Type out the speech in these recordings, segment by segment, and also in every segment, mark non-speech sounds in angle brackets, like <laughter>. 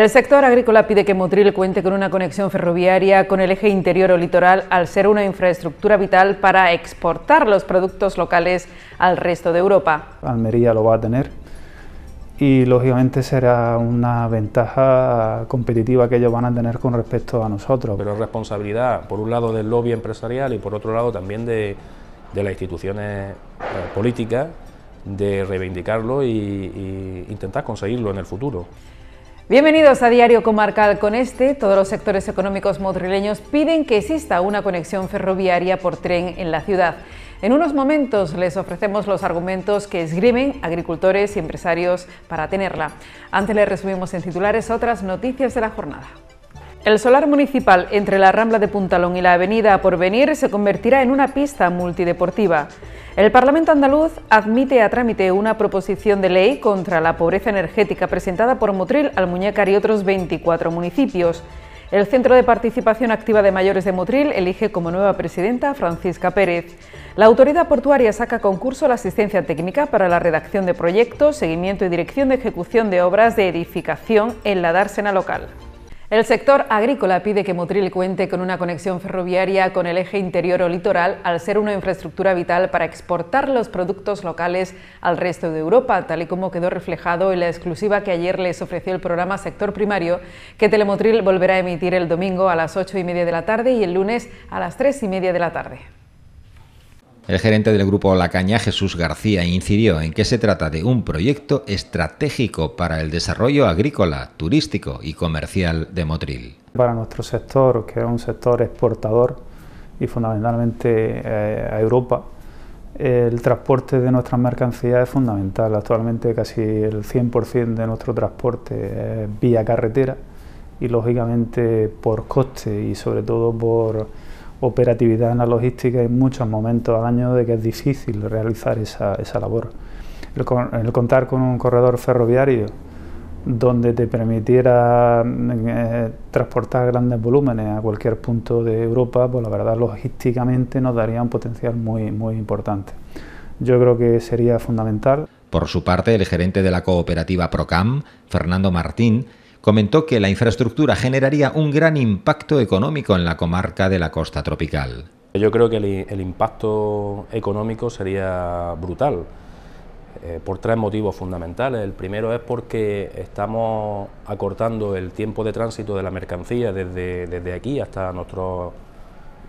El sector agrícola pide que Motril cuente con una conexión ferroviaria con el eje interior o litoral al ser una infraestructura vital para exportar los productos locales al resto de Europa. Almería lo va a tener y lógicamente será una ventaja competitiva que ellos van a tener con respecto a nosotros. Pero es responsabilidad, por un lado, del lobby empresarial y por otro lado también de, de las instituciones eh, políticas de reivindicarlo e intentar conseguirlo en el futuro. Bienvenidos a Diario Comarcal. Con este, todos los sectores económicos madrileños piden que exista una conexión ferroviaria por tren en la ciudad. En unos momentos les ofrecemos los argumentos que esgrimen agricultores y empresarios para tenerla. Antes les resumimos en titulares otras noticias de la jornada. El solar municipal entre la Rambla de Puntalón y la Avenida Porvenir se convertirá en una pista multideportiva. El Parlamento andaluz admite a trámite una proposición de ley contra la pobreza energética presentada por Motril, Almuñécar y otros 24 municipios. El Centro de Participación Activa de Mayores de Motril elige como nueva presidenta a Francisca Pérez. La autoridad portuaria saca concurso la asistencia técnica para la redacción de proyectos, seguimiento y dirección de ejecución de obras de edificación en la dársena local. El sector agrícola pide que Motril cuente con una conexión ferroviaria con el eje interior o litoral al ser una infraestructura vital para exportar los productos locales al resto de Europa, tal y como quedó reflejado en la exclusiva que ayer les ofreció el programa Sector Primario, que Telemotril volverá a emitir el domingo a las ocho y media de la tarde y el lunes a las tres y media de la tarde. El gerente del grupo La Caña, Jesús García, incidió en que se trata de un proyecto estratégico para el desarrollo agrícola, turístico y comercial de Motril. Para nuestro sector, que es un sector exportador y fundamentalmente eh, a Europa, el transporte de nuestras mercancías es fundamental. Actualmente casi el 100% de nuestro transporte es vía carretera y lógicamente por coste y sobre todo por operatividad en la logística en muchos momentos al año de que es difícil realizar esa, labor. El, contar con un corredor ferroviario donde te permitiera mm, eh, transportar grandes volúmenes a cualquier punto de Europa, pues la verdad logísticamente nos daría un potencial muy, muy importante. Yo creo que sería fundamental. Por su parte, el gerente de la cooperativa Procam, Fernando Martín, comentó que la infraestructura generaría un gran impacto económico en la comarca de la costa tropical. Yo creo que el, impacto económico sería brutal. Eh, por tres motivos fundamentales. El primero es porque estamos acortando el tiempo de tránsito de la mercancía desde, desde aquí hasta nuestro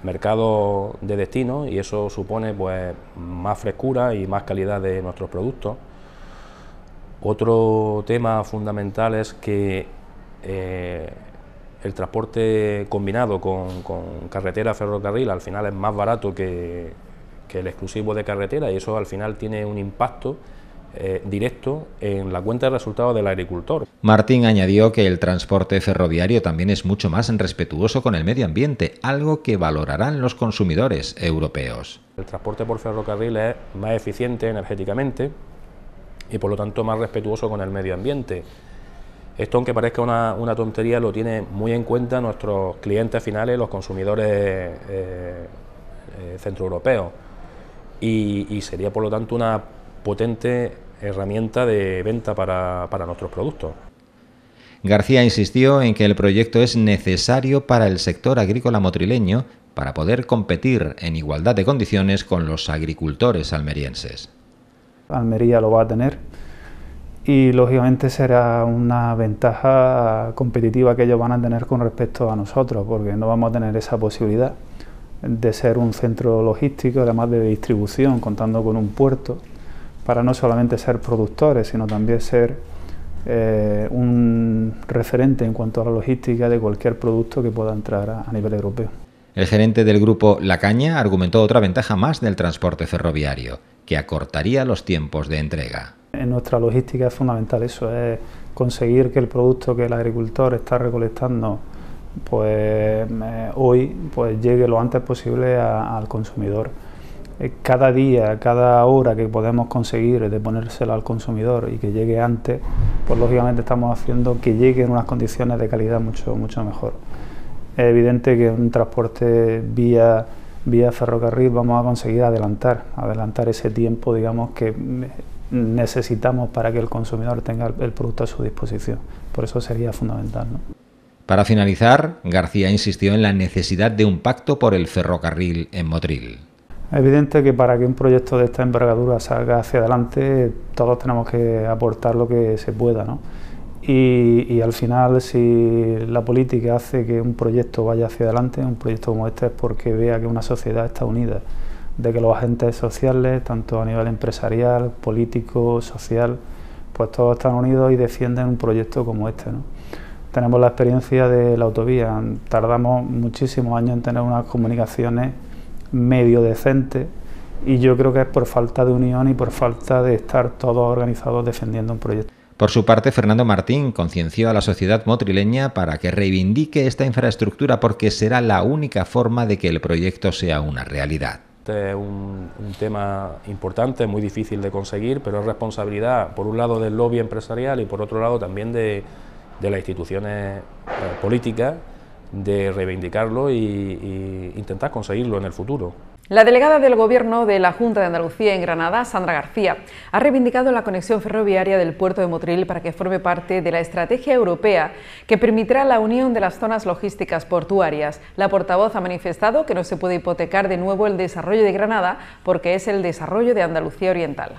mercado de destino y eso supone pues más frescura y más calidad de nuestros productos. Otro tema fundamental es que eh, el transporte combinado con, carretera, ferrocarril, al final es más barato que, el exclusivo de carretera y eso al final tiene un impacto eh, directo en la cuenta de resultados del agricultor. Martín añadió que el transporte ferroviario también es mucho más respetuoso con el medio ambiente, algo que valorarán los consumidores europeos. El transporte por ferrocarril es más eficiente energéticamente y por lo tanto más respetuoso con el medio ambiente. Esto, aunque parezca una, tontería, lo tiene muy en cuenta nuestros clientes finales, los consumidores eh, eh, centroeuropeos. Y, y, sería, por lo tanto, una potente herramienta de venta para, para nuestros productos. García insistió en que el proyecto es necesario para el sector agrícola motrileño para poder competir en igualdad de condiciones con los agricultores almerienses. Almería lo va a tener y lógicamente será una ventaja competitiva que ellos van a tener con respecto a nosotros, porque no vamos a tener esa posibilidad de ser un centro logístico, además de distribución, contando con un puerto, para no solamente ser productores, sino también ser eh, un referente en cuanto a la logística de cualquier producto que pueda entrar a nivel europeo. El gerente del grupo La Caña argumentó otra ventaja más del transporte ferroviario, que acortaría los tiempos de entrega. En nuestra logística es fundamental eso, es conseguir que el producto que el agricultor está recolectando pues eh, hoy pues llegue lo antes posible al consumidor. Eh, cada día, cada hora que podemos conseguir de ponérselo al consumidor y que llegue antes, pues lógicamente estamos haciendo que llegue en unas condiciones de calidad mucho, mucho mejor es evidente que un transporte vía, vía ferrocarril vamos a conseguir adelantar, adelantar ese tiempo, digamos, que necesitamos para que el consumidor tenga el producto a su disposición. Por eso sería fundamental. Para finalizar, García insistió en la necesidad de un pacto por el ferrocarril en Motril. Es evidente que para que un proyecto de esta envergadura salga hacia adelante, todos tenemos que aportar lo que se pueda. ¿no? Y, al final, si la política hace que un proyecto vaya hacia adelante, un proyecto como este es porque vea que una sociedad está unida, de que los agentes sociales, tanto a nivel empresarial, político, social, pues todos están unidos y defienden un proyecto como este. Tenemos la experiencia de la autovía, tardamos muchísimos años en tener unas comunicaciones medio decentes y yo creo que es por falta de unión y por falta de estar todos organizados defendiendo un proyecto. Por su parte, Fernando Martín concienció a la sociedad motrileña para que reivindique esta infraestructura porque será la única forma de que el proyecto sea una realidad. Este es un, tema importante, muy difícil de conseguir, pero es responsabilidad, por un lado, del lobby empresarial y por otro lado también de, las instituciones eh, políticas de reivindicarlo e intentar conseguirlo en el futuro. La delegada del Gobierno de la Junta de Andalucía en Granada, Sandra García, ha reivindicado la conexión ferroviaria del puerto de Motril para que forme parte de la estrategia europea que permitirá la unión de las zonas logísticas portuarias. La portavoz ha manifestado que no se puede hipotecar de nuevo el desarrollo de Granada porque es el desarrollo de Andalucía Oriental.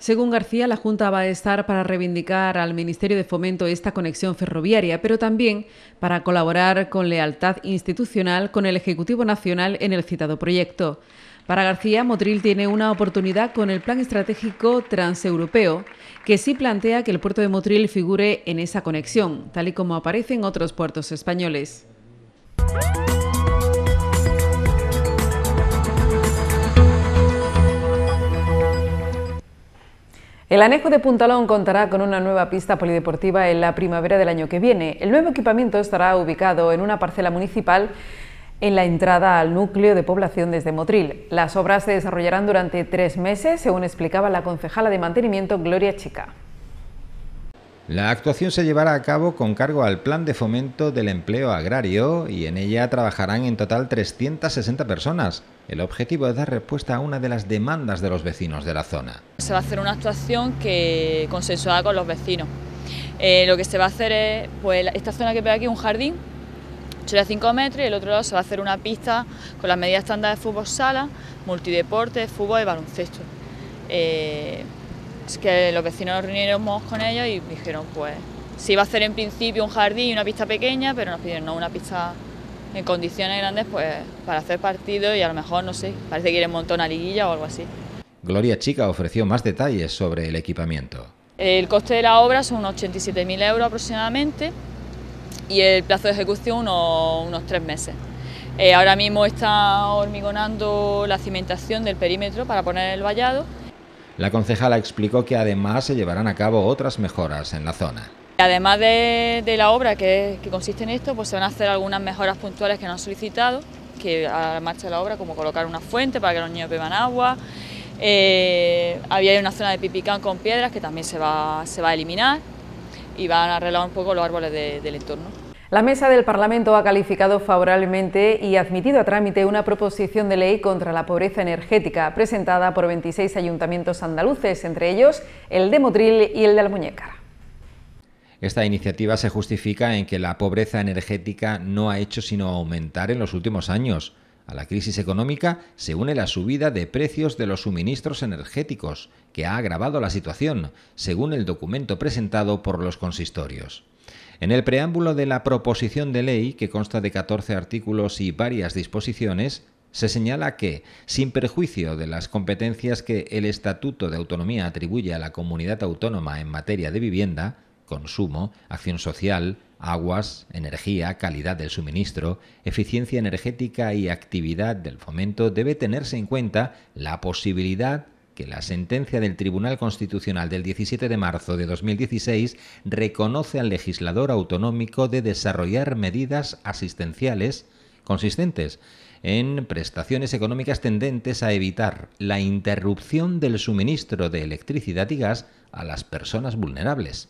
Según García, la Junta va a estar para reivindicar al Ministerio de Fomento esta conexión ferroviaria, pero también para colaborar con lealtad institucional con el Ejecutivo Nacional en el citado proyecto. Para García, Motril tiene una oportunidad con el Plan Estratégico Transeuropeo, que sí plantea que el puerto de Motril figure en esa conexión, tal y como aparece en otros puertos españoles. El anejo de Puntalón contará con una nueva pista polideportiva en la primavera del año que viene. El nuevo equipamiento estará ubicado en una parcela municipal en la entrada al núcleo de población desde Motril. Las obras se desarrollarán durante tres meses, según explicaba la concejala de mantenimiento Gloria Chica. La actuación se llevará a cabo con cargo al Plan de Fomento del Empleo Agrario y en ella trabajarán en total 360 personas. El objetivo es dar respuesta a una de las demandas de los vecinos de la zona. Se va a hacer una actuación que consensuada con los vecinos. Eh, lo que se va a hacer es, pues esta zona que veo aquí, un jardín, 8 5 metros, y el otro lado se va a hacer una pista con las medidas estándar de fútbol sala, multideporte, fútbol y baloncesto. Eh, es que los vecinos nos reunimos con ellos y dijeron, pues, se iba a hacer en principio un jardín y una pista pequeña, pero nos pidieron una pista en condiciones grandes pues para hacer partido y a lo mejor, no sé, parece que quieren montón a liguilla o algo así. Gloria Chica ofreció más detalles sobre el equipamiento. El coste de la obra son unos 87.000 euros aproximadamente y el plazo de ejecución unos, tres meses. Eh, ahora mismo está hormigonando la cimentación del perímetro para poner el vallado. La concejala explicó que además se llevarán a cabo otras mejoras en la zona. Además de, la obra que, consiste en esto, pues se van a hacer algunas mejoras puntuales que nos han solicitado, que a la marcha de la obra, como colocar una fuente para que los niños beban agua. Eh, había una zona de pipicán con piedras que también se va, a eliminar y van a arreglar un poco los árboles del entorno. La mesa del Parlamento ha calificado favorablemente y admitido a trámite una proposición de ley contra la pobreza energética presentada por 26 ayuntamientos andaluces, entre ellos el de Motril y el de la esta iniciativa se justifica en que la pobreza energética no ha hecho sino aumentar en los últimos años. A la crisis económica se une la subida de precios de los suministros energéticos, que ha agravado la situación, según el documento presentado por los consistorios. En el preámbulo de la proposición de ley, que consta de 14 artículos y varias disposiciones, se señala que, sin perjuicio de las competencias que el Estatuto de Autonomía atribuye a la comunidad autónoma en materia de vivienda, consumo, acción social, aguas, energía, calidad del suministro, eficiencia energética y actividad del fomento, debe tenerse en cuenta la posibilidad que la sentencia del Tribunal Constitucional del 17 de marzo de 2016 reconoce al legislador autonómico de desarrollar medidas asistenciales consistentes en prestaciones económicas tendentes a evitar la interrupción del suministro de electricidad y gas a las personas vulnerables.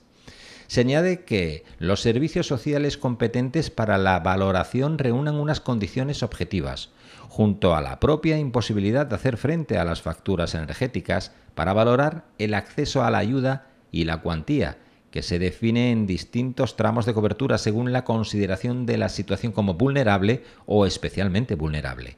Se añade que los servicios sociales competentes para la valoración reúnan unas condiciones objetivas, junto a la propia imposibilidad de hacer frente a las facturas energéticas para valorar el acceso a la ayuda y la cuantía, que se define en distintos tramos de cobertura según la consideración de la situación como vulnerable o especialmente vulnerable.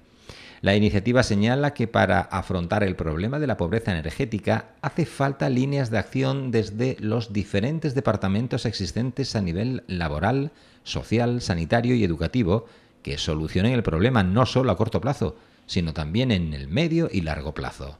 La iniciativa señala que para afrontar el problema de la pobreza energética hace falta líneas de acción desde los diferentes departamentos existentes a nivel laboral, social, sanitario y educativo que solucionen el problema no solo a corto plazo, sino también en el medio y largo plazo.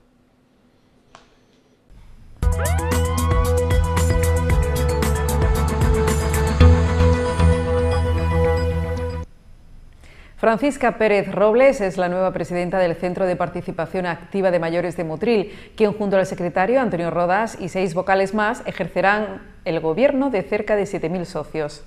Francisca Pérez Robles es la nueva presidenta del Centro de Participación Activa de Mayores de Motril, quien junto al secretario Antonio Rodas y seis vocales más ejercerán el gobierno de cerca de 7.000 socios.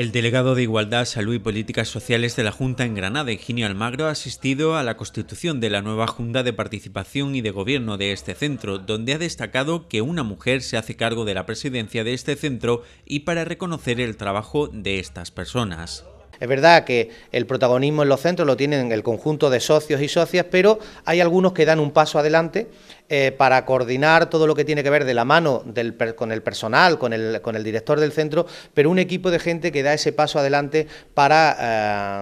El delegado de Igualdad, Salud y Políticas Sociales de la Junta en Granada, Eugenio Almagro, ha asistido a la constitución de la nueva Junta de Participación y de Gobierno de este centro, donde ha destacado que una mujer se hace cargo de la presidencia de este centro y para reconocer el trabajo de estas personas. Es verdad que el protagonismo en los centros lo tienen el conjunto de socios y socias, pero hay algunos que dan un paso adelante eh, para coordinar todo lo que tiene que ver de la mano del, con el personal, con el, con el director del centro, pero un equipo de gente que da ese paso adelante para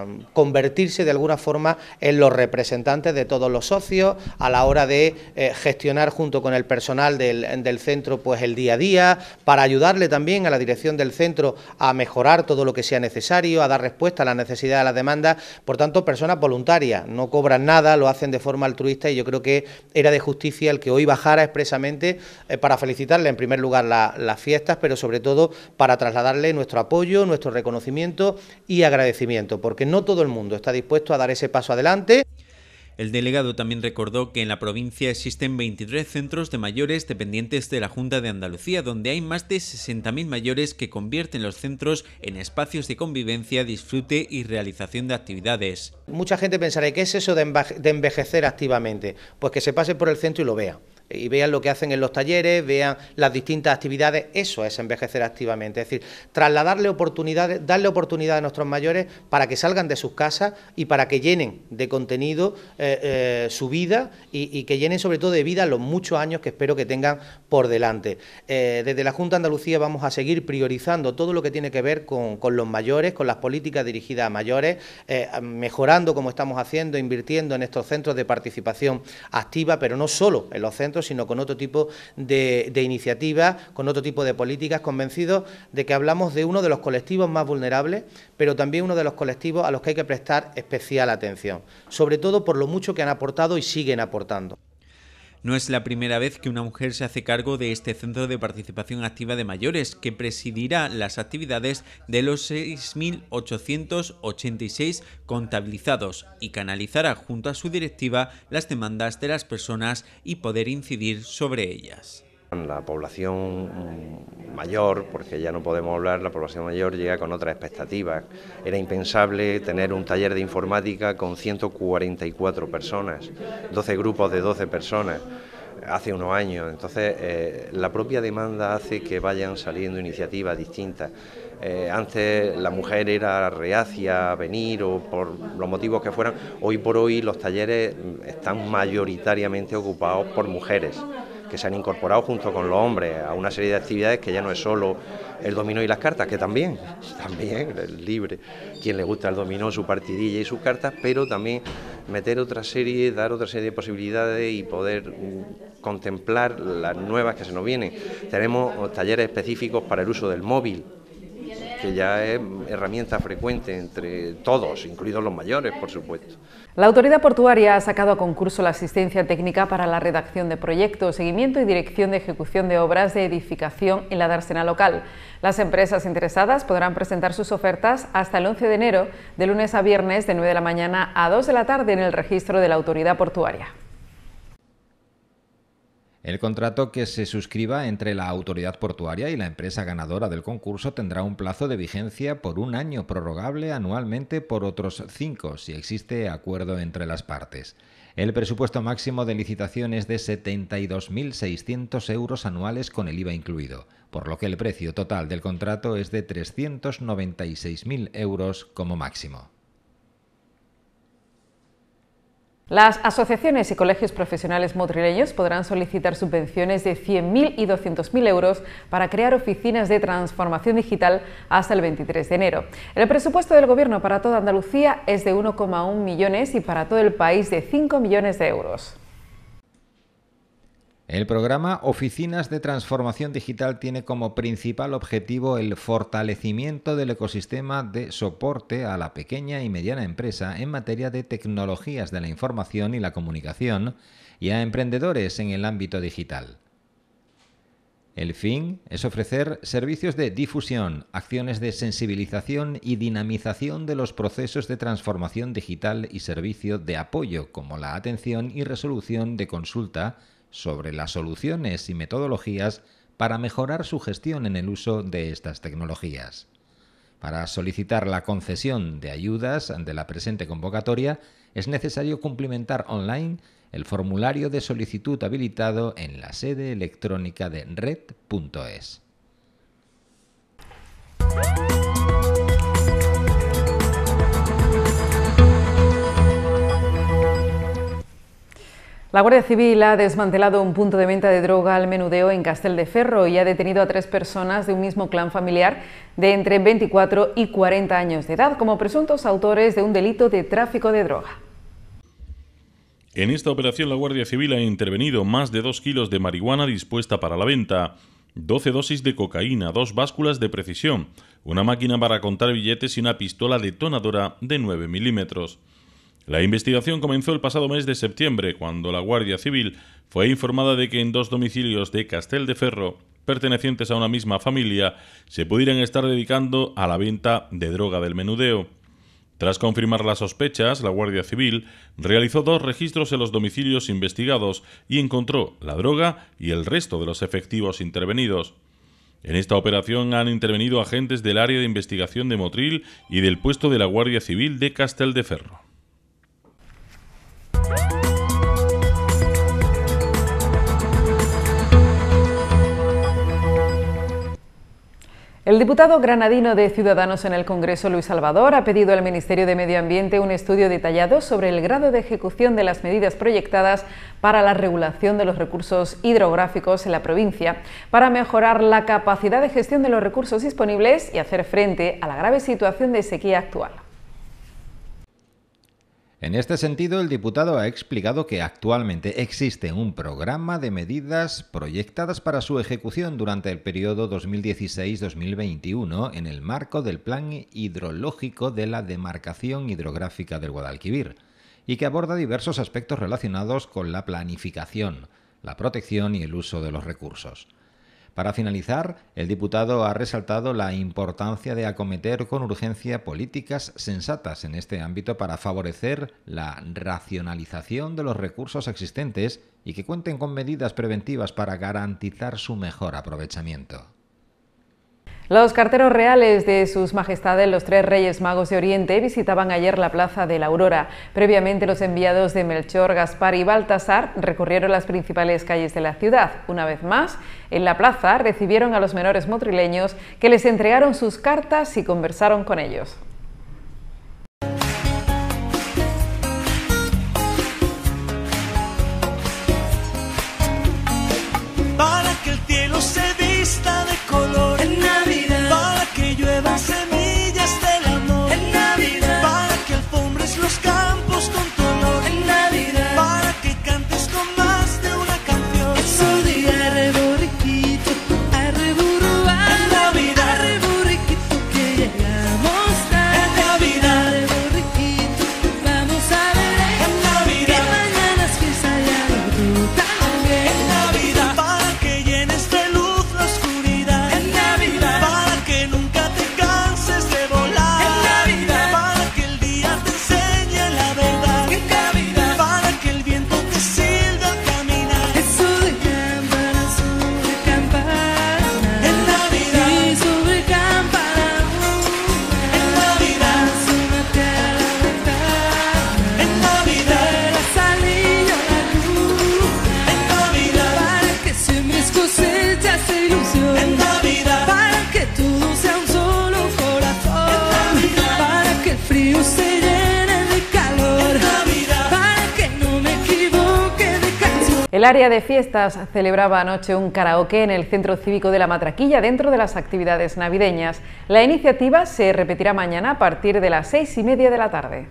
eh, convertirse de alguna forma en los representantes de todos los socios a la hora de eh, gestionar junto con el personal del, centro pues el día a día, para ayudarle también a la dirección del centro a mejorar todo lo que sea necesario, a dar respuesta a las necesidades, a las demandas, por tanto personas voluntarias, no cobran nada, lo hacen de forma altruista y yo creo que era de justicia el que hoy bajara expresamente eh, para felicitarle en primer lugar las fiestas, pero sobre todo para trasladarle nuestro apoyo, nuestro reconocimiento y agradecimiento, porque no todo el mundo está dispuesto a dar ese paso adelante. El delegado también recordó que en la provincia existen 23 centros de mayores dependientes de la Junta de Andalucía, donde hay más de 60.000 mayores que convierten los centros en espacios de convivencia, disfrute y realización de actividades. Mucha gente pensará, ¿qué es eso de, envejecer activamente? Pues que se pase por el centro y lo vea y vean lo que hacen en los talleres, vean las distintas actividades, eso es envejecer activamente, es decir, trasladarle oportunidades, darle oportunidades a nuestros mayores para que salgan de sus casas y para que llenen de contenido eh, eh, su vida y, que llenen sobre todo de vida los muchos años que espero que tengan por delante. Eh, desde la Junta de Andalucía vamos a seguir priorizando todo lo que tiene que ver con los mayores, con las políticas dirigidas a mayores, mejorando como estamos haciendo, invirtiendo en estos centros de participación activa, pero no solo en los centros, sino con otro tipo de, de iniciativas, con otro tipo de políticas, convencidos de que hablamos de uno de los colectivos más vulnerables, pero también uno de los colectivos a los que hay que prestar especial atención, sobre todo por lo mucho que han aportado y siguen aportando. No es la primera vez que una mujer se hace cargo de este centro de participación activa de mayores, que presidirá las actividades de los 6.886 contabilizados y canalizará junto a su directiva las demandas de las personas y poder incidir sobre ellas. La población mayor, porque ya no podemos hablar, la población mayor llega con otras expectativas. Era impensable tener un taller de informática con 144 personas, 12 grupos de 12 personas hace unos años. Entonces, eh, la propia demanda hace que vayan saliendo iniciativas distintas. Eh, antes la mujer era reacia a venir o por los motivos que fueran. Hoy por hoy los talleres están mayoritariamente ocupados por mujeres que se han incorporado junto con los hombres a una serie de actividades que ya no es solo el dominó y las cartas, que también, <laughs> también el libre, quien le gusta el dominó, su partidilla y sus cartas, pero también meter otra serie, dar otra serie de posibilidades y poder mm, contemplar las nuevas que se nos vienen. Tenemos mm, talleres específicos para el uso del móvil, que ya es herramienta frecuente entre todos, incluidos los mayores, por supuesto. La autoridad portuaria ha sacado a concurso la asistencia técnica para la redacción de proyectos, seguimiento y dirección de ejecución de obras de edificación en la dársena local. Las empresas interesadas podrán presentar sus ofertas hasta el 11 de enero, de lunes a viernes de 9 de la mañana a 2 de la tarde en el registro de la autoridad portuaria. El contrato que se suscriba entre la autoridad portuaria y la empresa ganadora del concurso tendrá un plazo de vigencia por un año prorrogable anualmente por otros cinco si existe acuerdo entre las partes. El presupuesto máximo de licitación es de 72.600 euros anuales con el IVA incluido, por lo que el precio total del contrato es de 396.000 euros como máximo. Las asociaciones y colegios profesionales motrileños podrán solicitar subvenciones de 100.000 y 200.000 euros para crear oficinas de transformación digital hasta el 23 de enero. El presupuesto del Gobierno para toda Andalucía es de 1,1 millones y para todo el país de 5 millones de euros. El programa Oficinas de Transformación Digital tiene como principal objetivo el fortalecimiento del ecosistema de soporte a la pequeña y mediana empresa en materia de tecnologías de la información y la comunicación y a emprendedores en el ámbito digital. El fin es ofrecer servicios de difusión, acciones de sensibilización y dinamización de los procesos de transformación digital y servicio de apoyo como la atención y resolución de consulta sobre las soluciones y metodologías para mejorar su gestión en el uso de estas tecnologías. Para solicitar la concesión de ayudas de la presente convocatoria es necesario cumplimentar online el formulario de solicitud habilitado en la sede electrónica de red.es. La Guardia Civil ha desmantelado un punto de venta de droga al menudeo en Castel de Ferro y ha detenido a tres personas de un mismo clan familiar de entre 24 y 40 años de edad como presuntos autores de un delito de tráfico de droga. En esta operación la Guardia Civil ha intervenido más de dos kilos de marihuana dispuesta para la venta, 12 dosis de cocaína, dos básculas de precisión, una máquina para contar billetes y una pistola detonadora de 9 milímetros. La investigación comenzó el pasado mes de septiembre, cuando la Guardia Civil fue informada de que en dos domicilios de Castel de Ferro, pertenecientes a una misma familia, se pudieran estar dedicando a la venta de droga del menudeo. Tras confirmar las sospechas, la Guardia Civil realizó dos registros en los domicilios investigados y encontró la droga y el resto de los efectivos intervenidos. En esta operación han intervenido agentes del área de investigación de Motril y del puesto de la Guardia Civil de Castel de Ferro. El diputado granadino de Ciudadanos en el Congreso, Luis Salvador, ha pedido al Ministerio de Medio Ambiente un estudio detallado sobre el grado de ejecución de las medidas proyectadas para la regulación de los recursos hidrográficos en la provincia, para mejorar la capacidad de gestión de los recursos disponibles y hacer frente a la grave situación de sequía actual. En este sentido, el diputado ha explicado que actualmente existe un programa de medidas proyectadas para su ejecución durante el periodo 2016-2021 en el marco del Plan Hidrológico de la Demarcación Hidrográfica del Guadalquivir, y que aborda diversos aspectos relacionados con la planificación, la protección y el uso de los recursos. Para finalizar, el diputado ha resaltado la importancia de acometer con urgencia políticas sensatas en este ámbito para favorecer la racionalización de los recursos existentes y que cuenten con medidas preventivas para garantizar su mejor aprovechamiento. Los carteros reales de sus majestades los tres reyes magos de Oriente visitaban ayer la Plaza de la Aurora. Previamente los enviados de Melchor, Gaspar y Baltasar recorrieron las principales calles de la ciudad. Una vez más, en la plaza recibieron a los menores motrileños que les entregaron sus cartas y conversaron con ellos. El área de fiestas celebraba anoche un karaoke en el Centro Cívico de la Matraquilla dentro de las actividades navideñas. La iniciativa se repetirá mañana a partir de las seis y media de la tarde.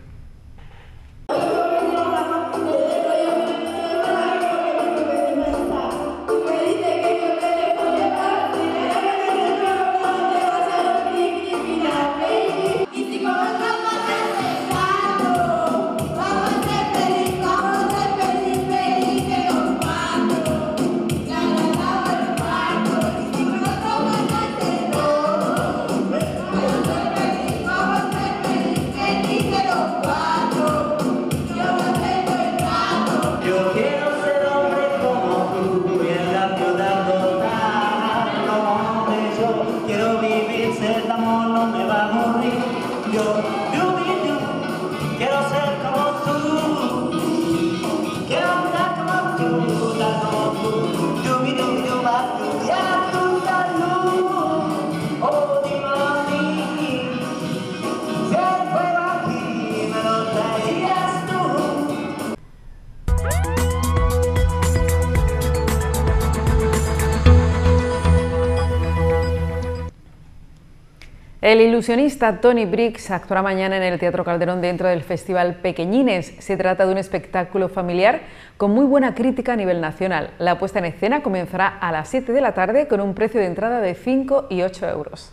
El ilusionista Tony Briggs actuará mañana en el Teatro Calderón dentro del Festival Pequeñines. Se trata de un espectáculo familiar con muy buena crítica a nivel nacional. La puesta en escena comenzará a las 7 de la tarde con un precio de entrada de 5 y 8 euros.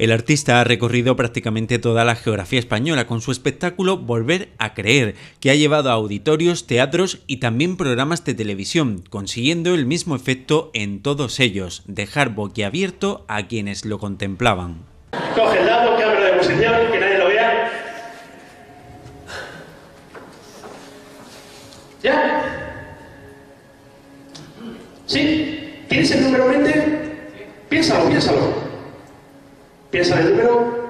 El artista ha recorrido prácticamente toda la geografía española con su espectáculo Volver a Creer, que ha llevado a auditorios, teatros y también programas de televisión, consiguiendo el mismo efecto en todos ellos, dejar boquiabierto a quienes lo contemplaban. Coge el lado, que abre de posición, que nadie lo vea. ¿Ya? ¿Sí? ¿Tienes el número 20? Piénsalo, piénsalo. Piensa en el número.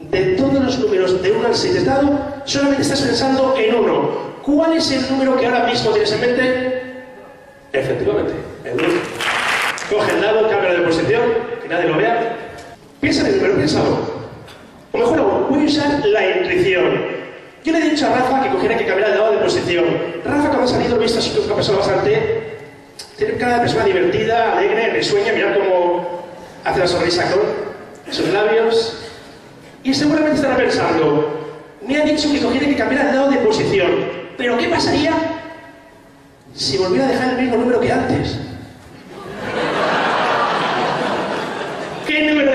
De todos los números de un al 6 estado, solamente estás pensando en uno. ¿Cuál es el número que ahora mismo tienes en mente? Efectivamente, el 1. Coge el lado, cambia de posición, que nadie lo vea. Piensa en el número, piénsalo. O mejor aún, voy a usar la intuición. Yo le he dicho a Rafa que cogiera que cambiara el lado de posición. Rafa, cuando ha salido, he visto así que es una persona bastante. Tiene cada persona divertida, alegre, me sueña mira como hace la sonrisa con sus labios y seguramente estará pensando, me ha dicho que cogiera que cambiara de lado de posición, pero ¿qué pasaría si volviera a dejar el mismo número que antes? <laughs> ¿Qué número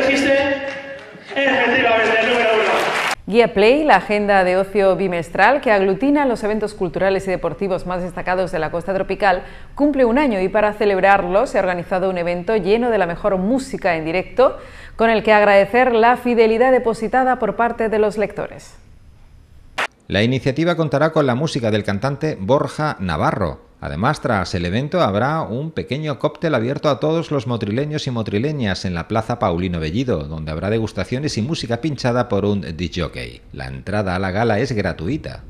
Guía Play, la agenda de ocio bimestral que aglutina los eventos culturales y deportivos más destacados de la costa tropical, cumple un año y para celebrarlo se ha organizado un evento lleno de la mejor música en directo, con el que agradecer la fidelidad depositada por parte de los lectores. La iniciativa contará con la música del cantante Borja Navarro, Además, tras el evento habrá un pequeño cóctel abierto a todos los motrileños y motrileñas en la Plaza Paulino Bellido, donde habrá degustaciones y música pinchada por un DJ. La entrada a la gala es gratuita.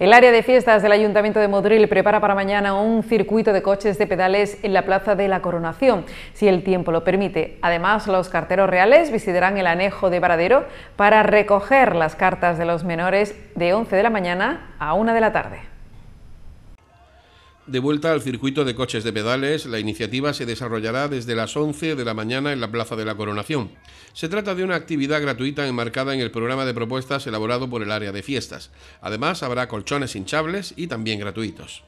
El área de fiestas del Ayuntamiento de Modril prepara para mañana un circuito de coches de pedales en la Plaza de la Coronación, si el tiempo lo permite. Además, los carteros reales visitarán el anejo de Varadero para recoger las cartas de los menores de 11 de la mañana a 1 de la tarde. De vuelta al circuito de coches de pedales, la iniciativa se desarrollará desde las 11 de la mañana en la Plaza de la Coronación. Se trata de una actividad gratuita enmarcada en el programa de propuestas elaborado por el área de fiestas. Además, habrá colchones hinchables y también gratuitos.